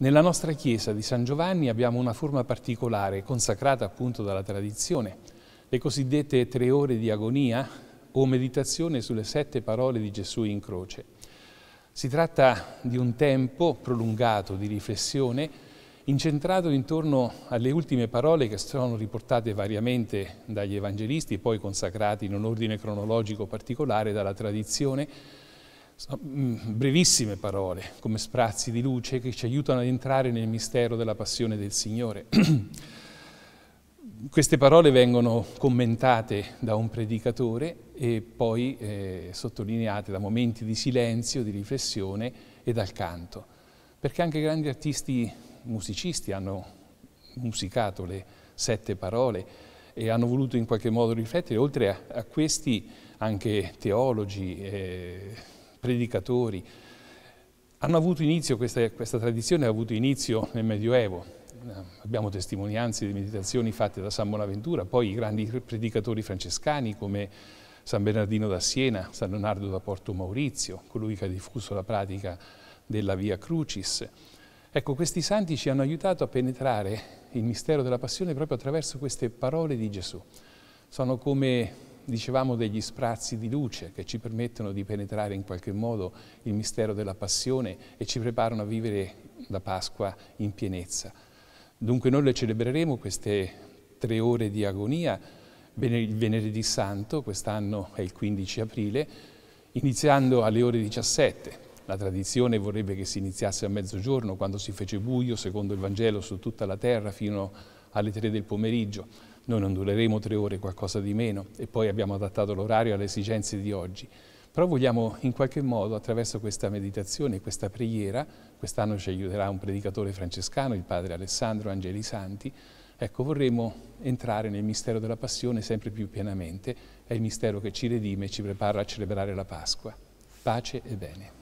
Nella nostra chiesa di San Giovanni abbiamo una forma particolare, consacrata appunto dalla tradizione, le cosiddette tre ore di agonia o meditazione sulle sette parole di Gesù in croce. Si tratta di un tempo prolungato di riflessione incentrato intorno alle ultime parole che sono riportate variamente dagli evangelisti, poi consacrate in un ordine cronologico particolare dalla tradizione, Mm, brevissime parole, come sprazzi di luce che ci aiutano ad entrare nel mistero della passione del Signore. Queste parole vengono commentate da un predicatore e poi eh, sottolineate da momenti di silenzio, di riflessione e dal canto, perché anche grandi artisti musicisti hanno musicato le sette parole e hanno voluto in qualche modo riflettere, oltre a, a questi anche teologi, eh, predicatori. Inizio, questa, questa tradizione ha avuto inizio nel Medioevo, abbiamo testimonianze di meditazioni fatte da San Bonaventura, poi i grandi predicatori francescani come San Bernardino da Siena, San Leonardo da Porto Maurizio, colui che ha diffuso la pratica della Via Crucis. Ecco, questi santi ci hanno aiutato a penetrare il mistero della passione proprio attraverso queste parole di Gesù. Sono come dicevamo degli sprazzi di luce che ci permettono di penetrare in qualche modo il mistero della passione e ci preparano a vivere la Pasqua in pienezza. Dunque noi le celebreremo queste tre ore di agonia il venerdì santo, quest'anno è il 15 aprile, iniziando alle ore 17. La tradizione vorrebbe che si iniziasse a mezzogiorno, quando si fece buio, secondo il Vangelo, su tutta la terra fino alle 3 del pomeriggio noi non dureremo tre ore, qualcosa di meno, e poi abbiamo adattato l'orario alle esigenze di oggi. Però vogliamo in qualche modo, attraverso questa meditazione, questa preghiera, quest'anno ci aiuterà un predicatore francescano, il padre Alessandro Angeli Santi, ecco, vorremmo entrare nel mistero della passione sempre più pienamente, è il mistero che ci redime e ci prepara a celebrare la Pasqua. Pace e bene.